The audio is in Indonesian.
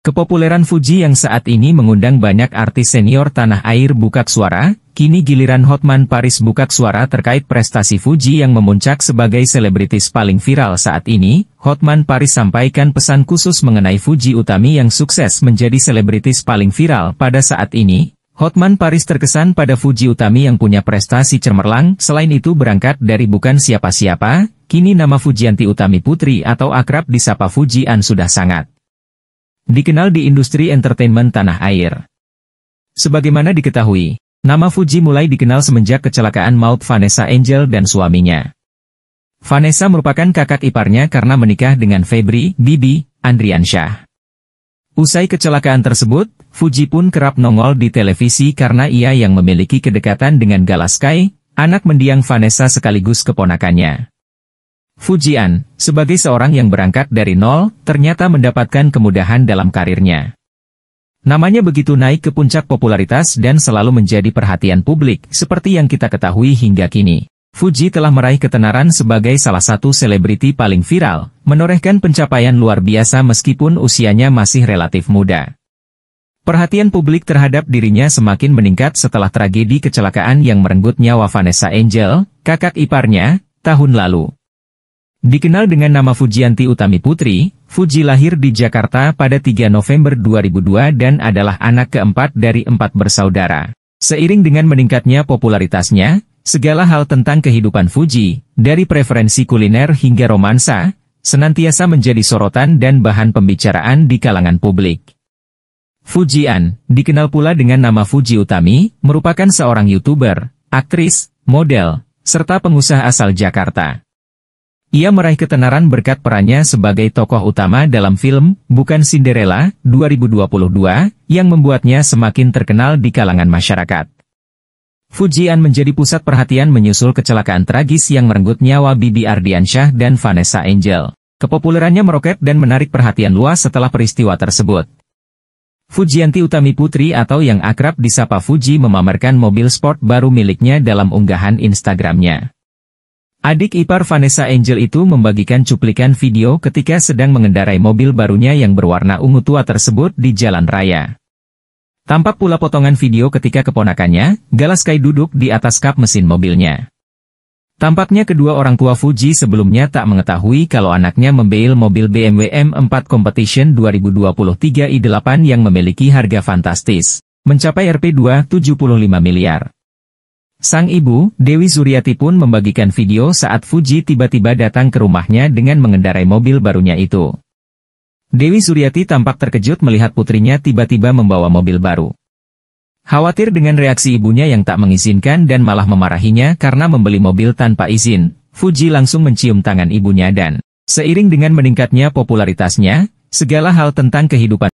Kepopuleran Fuji yang saat ini mengundang banyak artis senior tanah air buka suara, kini giliran Hotman Paris buka suara terkait prestasi Fuji yang memuncak sebagai selebritis paling viral saat ini, Hotman Paris sampaikan pesan khusus mengenai Fuji Utami yang sukses menjadi selebritis paling viral pada saat ini. Hotman Paris terkesan pada Fuji Utami yang punya prestasi cemerlang, selain itu berangkat dari bukan siapa-siapa, kini nama Fujianti Utami Putri atau akrab disapa Fujian sudah sangat dikenal di industri entertainment tanah air. Sebagaimana diketahui, nama Fuji mulai dikenal semenjak kecelakaan maut Vanessa Angel dan suaminya. Vanessa merupakan kakak iparnya karena menikah dengan Febri, Bibi, Andriansyah. Usai kecelakaan tersebut, Fuji pun kerap nongol di televisi karena ia yang memiliki kedekatan dengan Galaskai, anak mendiang Vanessa sekaligus keponakannya. Fujian, sebagai seorang yang berangkat dari nol, ternyata mendapatkan kemudahan dalam karirnya. Namanya begitu naik ke puncak popularitas dan selalu menjadi perhatian publik, seperti yang kita ketahui hingga kini. Fuji telah meraih ketenaran sebagai salah satu selebriti paling viral, menorehkan pencapaian luar biasa meskipun usianya masih relatif muda. Perhatian publik terhadap dirinya semakin meningkat setelah tragedi kecelakaan yang merenggut nyawa Vanessa Angel, kakak iparnya, tahun lalu. Dikenal dengan nama Fujianti Utami Putri, Fuji lahir di Jakarta pada 3 November 2002 dan adalah anak keempat dari empat bersaudara. Seiring dengan meningkatnya popularitasnya, segala hal tentang kehidupan Fuji, dari preferensi kuliner hingga romansa, senantiasa menjadi sorotan dan bahan pembicaraan di kalangan publik. Fujian, dikenal pula dengan nama Fuji Utami, merupakan seorang YouTuber, aktris, model, serta pengusaha asal Jakarta. Ia meraih ketenaran berkat perannya sebagai tokoh utama dalam film Bukan Cinderella 2022 yang membuatnya semakin terkenal di kalangan masyarakat. Fujian menjadi pusat perhatian menyusul kecelakaan tragis yang merenggut nyawa Bibi Ardiansyah dan Vanessa Angel. Kepopulerannya meroket dan menarik perhatian luas setelah peristiwa tersebut. Fujianti Utami Putri atau yang akrab disapa Fuji memamerkan mobil sport baru miliknya dalam unggahan Instagramnya. Adik ipar Vanessa Angel itu membagikan cuplikan video ketika sedang mengendarai mobil barunya yang berwarna ungu tua tersebut di jalan raya. Tampak pula potongan video ketika keponakannya, Galaskai duduk di atas kap mesin mobilnya. Tampaknya kedua orang tua Fuji sebelumnya tak mengetahui kalau anaknya membeil mobil BMW M4 Competition 2023i8 yang memiliki harga fantastis, mencapai Rp2,75 miliar. Sang ibu, Dewi Zuriati pun membagikan video saat Fuji tiba-tiba datang ke rumahnya dengan mengendarai mobil barunya itu. Dewi Zuriati tampak terkejut melihat putrinya tiba-tiba membawa mobil baru. Khawatir dengan reaksi ibunya yang tak mengizinkan dan malah memarahinya karena membeli mobil tanpa izin, Fuji langsung mencium tangan ibunya dan, seiring dengan meningkatnya popularitasnya, segala hal tentang kehidupan